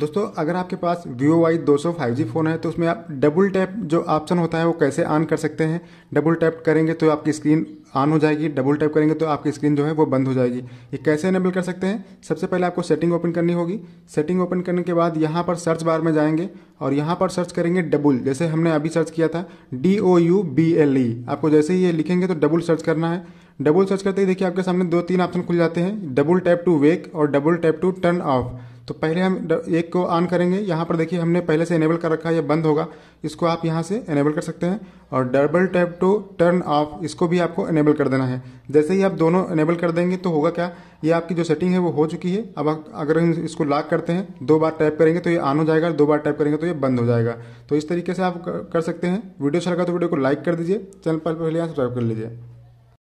दोस्तों अगर आपके पास वीवो Y दो सौ फाइव जी फ़ोन है तो उसमें आप डबल टैप जो ऑप्शन होता है वो कैसे ऑन कर सकते हैं डबल टैप करेंगे तो आपकी स्क्रीन ऑन हो जाएगी डबल टैप करेंगे तो आपकी स्क्रीन जो है वो बंद हो जाएगी ये कैसे इनेबल कर सकते हैं सबसे पहले आपको सेटिंग ओपन करनी होगी सेटिंग ओपन करने के बाद यहाँ पर सर्च बार में जाएंगे और यहाँ पर सर्च करेंगे डबुल जैसे हमने अभी सर्च किया था D O U B L E आपको जैसे ही ये लिखेंगे तो डबुल सर्च करना है डबल सर्च करते ही देखिए आपके सामने दो तीन ऑप्शन खुल जाते हैं डबल टैप टू वेक और double tap to turn off तो पहले हम एक को ऑन करेंगे यहाँ पर देखिए हमने पहले से इनेबल कर रखा है यह बंद होगा इसको आप यहाँ से इनेबल कर सकते हैं और double tap to turn off इसको भी आपको इनेबल कर देना है जैसे ही आप दोनों इनेबल कर देंगे तो होगा क्या ये आपकी जो सेटिंग है वो हो चुकी है अब अगर हम इसको लॉक करते हैं दो बार टैप करेंगे तो ये ऑन हो जाएगा दो बार टैप करेंगे तो ये बंद हो जाएगा तो इस तरीके से आप कर सकते हैं वीडियो अच्छा लगा तो वीडियो को लाइक कर दीजिए चैनल पर पहले यहाँ सब्सक्राइब कर लीजिए